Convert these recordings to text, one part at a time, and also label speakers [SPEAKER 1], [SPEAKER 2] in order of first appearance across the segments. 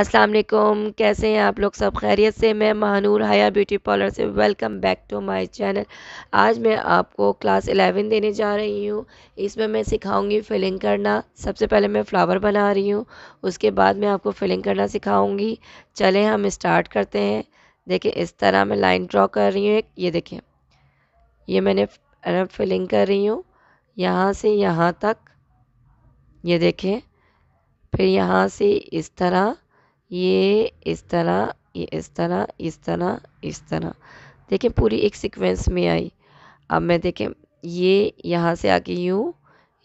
[SPEAKER 1] अस्सलाम वालेकुम कैसे हैं आप लोग सब खैरियत से मैं महानूर हया ब्यूटी पार्लर से welcome back to my channel आज मैं आपको क्लास एलेवन देने जा रही हूँ इसमें मैं सिखाऊंगी फिलिंग करना सबसे पहले मैं फ़्लावर बना रही हूँ उसके बाद मैं आपको फिलिंग करना सिखाऊंगी चलें हम स्टार्ट करते हैं देखें इस तरह मैं लाइन ड्रॉ कर रही हूँ एक ये देखें ये मैंने फिलिंग कर रही हूँ यहाँ से यहाँ तक ये देखें फिर यहाँ से इस तरह ये इस तरह ये इस तरह इस तरह इस तरह देखें पूरी एक सीक्वेंस में आई अब मैं देखें ये यहाँ से आके यूँ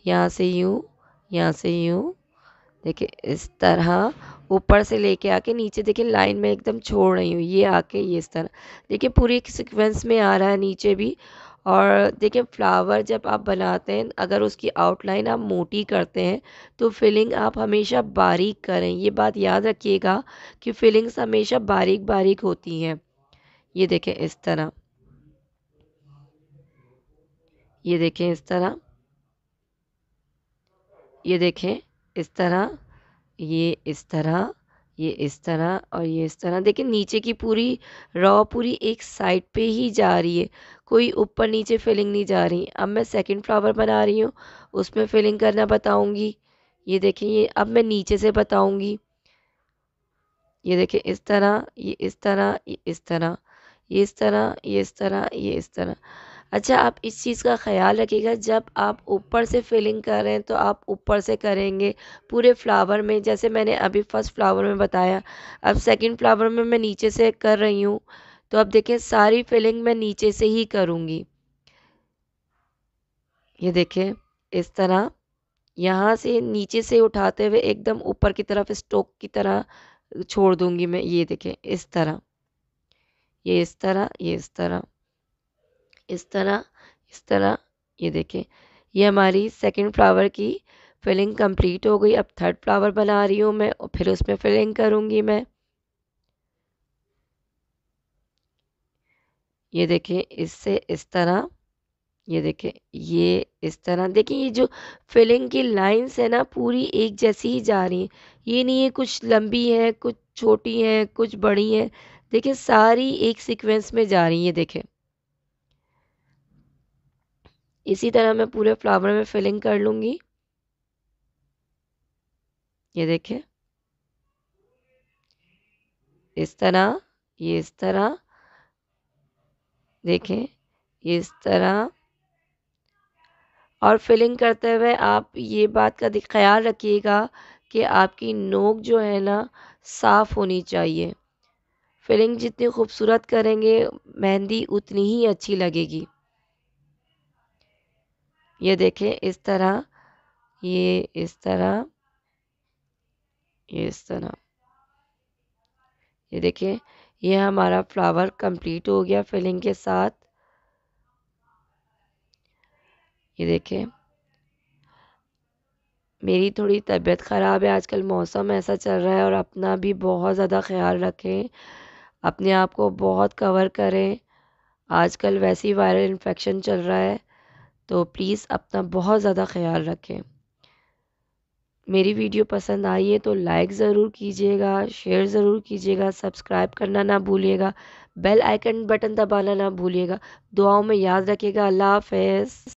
[SPEAKER 1] यहाँ से यूँ यहाँ से यूँ देखें इस तरह ऊपर से लेके आके नीचे देखें लाइन में एकदम छोड़ रही हूँ ये आके ये इस तरह देखिए पूरी एक सीक्वेंस में आ रहा है नीचे भी और देखिए फ्लावर जब आप बनाते हैं अगर उसकी आउटलाइन आप मोटी करते हैं तो फिलिंग आप हमेशा बारीक करें ये बात याद रखिएगा कि फिलिंग्स हमेशा बारीक बारीक होती हैं ये देखें इस तरह ये देखें इस तरह ये देखें इस तरह ये इस तरह ये इस तरह और ये इस तरह देखिए नीचे की पूरी रॉ पूरी एक साइड पे ही जा रही है कोई ऊपर नीचे फिलिंग नहीं जा रही अब मैं सेकंड फ्लावर बना रही हूँ उसमें फिलिंग करना बताऊँगी ये देखिए ये अब मैं नीचे से बताऊँगी ये देखिए इस तरह ये इस तरह ये इस तरह ये इस तरह ये इस तरह ये इस तरह अच्छा आप इस चीज़ का ख्याल रखिएगा जब आप ऊपर से फिलिंग कर रहे हैं तो आप ऊपर से करेंगे पूरे फ्लावर में जैसे मैंने अभी फर्स्ट फ्लावर में बताया अब सेकंड फ्लावर में मैं नीचे से कर रही हूँ तो अब देखें सारी फिलिंग मैं नीचे से ही करूँगी ये देखें इस तरह यहाँ से नीचे से उठाते हुए एकदम ऊपर की तरफ स्टोक की तरह छोड़ दूँगी मैं ये देखें इस तरह ये इस तरह ये इस तरह इस तरह इस तरह ये देखें ये हमारी सेकंड फ्लावर की फिलिंग कंप्लीट हो गई अब थर्ड फ्लावर बना रही हूँ मैं और फिर उसमें फिलिंग करूँगी मैं ये देखिए इससे इस तरह ये देखें ये इस तरह देखिए ये जो फिलिंग की लाइंस है ना पूरी एक जैसी ही जा रही है ये नहीं है कुछ लंबी है कुछ छोटी है कुछ बड़ी है देखिए सारी एक सीक्वेंस में जा रही है देखें इसी तरह मैं पूरे फ्लावर में फिलिंग कर लूँगी ये देखें इस तरह ये इस तरह देखें इस तरह और फिलिंग करते हुए आप ये बात का ख्याल रखिएगा कि आपकी नोक जो है ना साफ़ होनी चाहिए फिलिंग जितनी खूबसूरत करेंगे मेहंदी उतनी ही अच्छी लगेगी ये देखें इस तरह ये इस तरह ये इस तरह ये देखें ये हमारा फ्लावर कंप्लीट हो गया फिलिंग के साथ ये देखें मेरी थोड़ी तबीयत ख़राब है आजकल मौसम ऐसा चल रहा है और अपना भी बहुत ज़्यादा ख्याल रखें अपने आप को बहुत कवर करें आजकल ही वायरल इन्फेक्शन चल रहा है तो प्लीज़ अपना बहुत ज़्यादा ख्याल रखें मेरी वीडियो पसंद आई है तो लाइक ज़रूर कीजिएगा शेयर ज़रूर कीजिएगा सब्सक्राइब करना ना भूलिएगा बेल आइकन बटन दबाना ना भूलिएगा दुआओं में याद रखिएगा अल्लाह हाफ